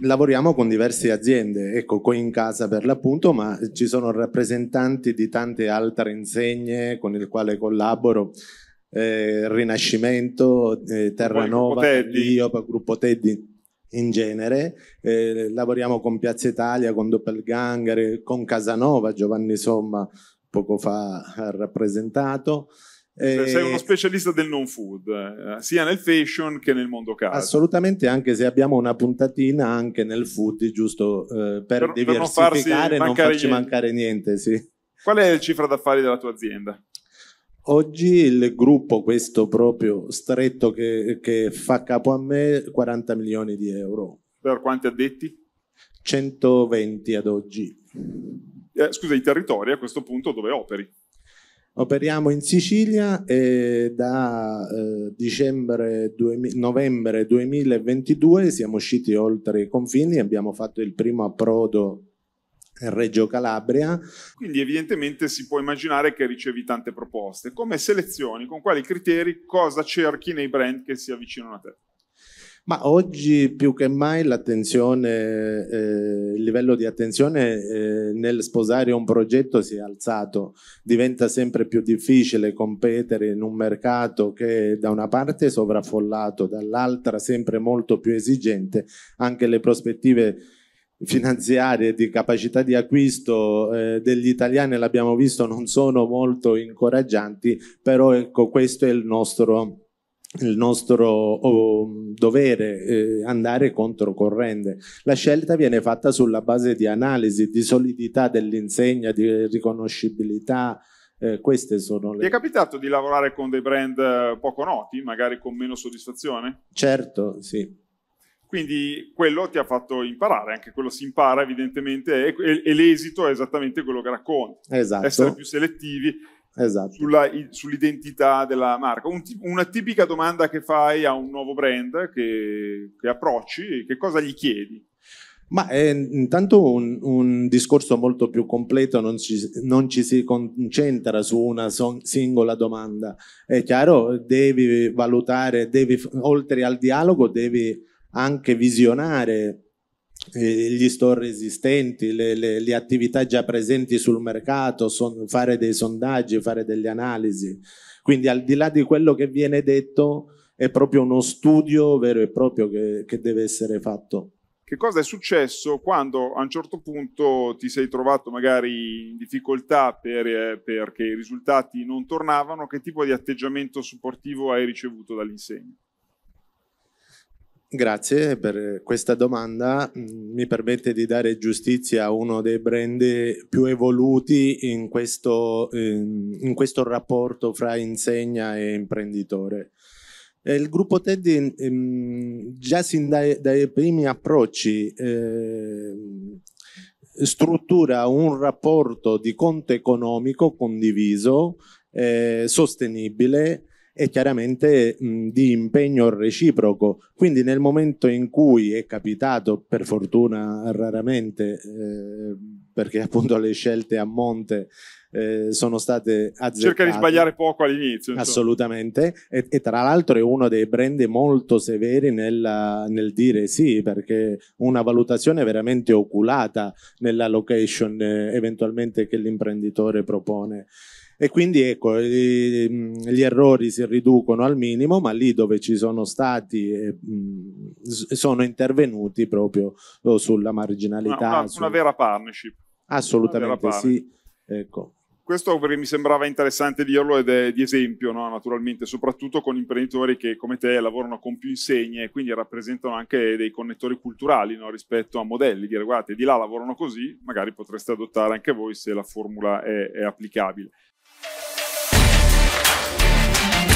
lavoriamo con diverse aziende, ecco, qui in casa per l'appunto, ma ci sono rappresentanti di tante altre insegne con il quale collaboro, eh, Rinascimento, eh, Terranova, Iopa, Gruppo Teddy in genere, eh, lavoriamo con Piazza Italia, con Doppelganger, con Casanova, Giovanni Somma poco fa ha rappresentato, eh, sei uno specialista del non food, eh, sia nel fashion che nel mondo caldo. Assolutamente, anche se abbiamo una puntatina anche nel food, giusto eh, per, per, diversificare e non, non, farci niente. mancare niente. Sì. Qual è la cifra d'affari della tua azienda? Oggi il gruppo, questo proprio stretto che, che fa capo a me, 40 milioni di euro. Per quanti addetti? 120 ad oggi. Eh, scusa, i territori a questo punto dove operi? Operiamo in Sicilia e eh, da eh, 2000, novembre 2022 siamo usciti oltre i confini, abbiamo fatto il primo approdo in Reggio Calabria. Quindi evidentemente si può immaginare che ricevi tante proposte. Come selezioni, con quali criteri, cosa cerchi nei brand che si avvicinano a te? Ma oggi più che mai l'attenzione, eh, il livello di attenzione eh, nel sposare un progetto si è alzato, diventa sempre più difficile competere in un mercato che da una parte è sovraffollato, dall'altra sempre molto più esigente, anche le prospettive finanziarie, di capacità di acquisto eh, degli italiani, l'abbiamo visto, non sono molto incoraggianti, però ecco questo è il nostro il nostro oh, dovere eh, andare controcorrente. La scelta viene fatta sulla base di analisi, di solidità dell'insegna, di riconoscibilità. Eh, queste sono le... Ti è capitato di lavorare con dei brand eh, poco noti, magari con meno soddisfazione? Certo, sì. Quindi quello ti ha fatto imparare, anche quello si impara evidentemente e, e l'esito è esattamente quello che racconti. Esatto. Essere più selettivi esatto. sulla, sull'identità della marca. Un, una tipica domanda che fai a un nuovo brand che, che approcci, che cosa gli chiedi? Ma è eh, intanto un, un, discorso molto più completo, non ci, non ci si concentra su una son, singola domanda. È chiaro, devi valutare, devi, oltre al dialogo, devi anche visionare gli store esistenti, le, le, le, attività già presenti sul mercato, son, fare dei sondaggi, fare delle analisi. Quindi al di là di quello che viene detto è proprio uno studio vero e proprio che, che deve essere fatto. Che cosa è successo quando a un certo punto ti sei trovato magari in difficoltà per, eh, perché i risultati non tornavano? Che tipo di atteggiamento supportivo hai ricevuto dall'insegna? Grazie per questa domanda, mm, mi permette di dare giustizia a uno dei brand più evoluti in questo, ehm, in questo rapporto fra insegna e imprenditore. Eh, il gruppo Teddy ehm, già sin dai, dai primi approcci eh, struttura un rapporto di conto economico condiviso, eh, sostenibile, e chiaramente mh, di impegno reciproco. Quindi nel momento in cui è capitato, per fortuna raramente, eh, perché appunto le scelte a monte eh, sono state azzeccate. Cerca di sbagliare poco all'inizio. Assolutamente, e, e tra l'altro è uno dei brand molto severi nella, nel dire sì, perché una valutazione veramente oculata nella location eh, eventualmente che l'imprenditore propone. E quindi ecco, gli errori si riducono al minimo, ma lì dove ci sono stati eh, sono intervenuti proprio oh, sulla marginalità. Una, una, su... una vera partnership. Assolutamente vera partnership. sì. Ecco. Questo mi sembrava interessante dirlo ed è di esempio, no? naturalmente, soprattutto con imprenditori che come te lavorano con più insegne e quindi rappresentano anche dei connettori culturali no? rispetto a modelli, dire guardate di là lavorano così, magari potreste adottare anche voi se la formula è, è applicabile. Yeah.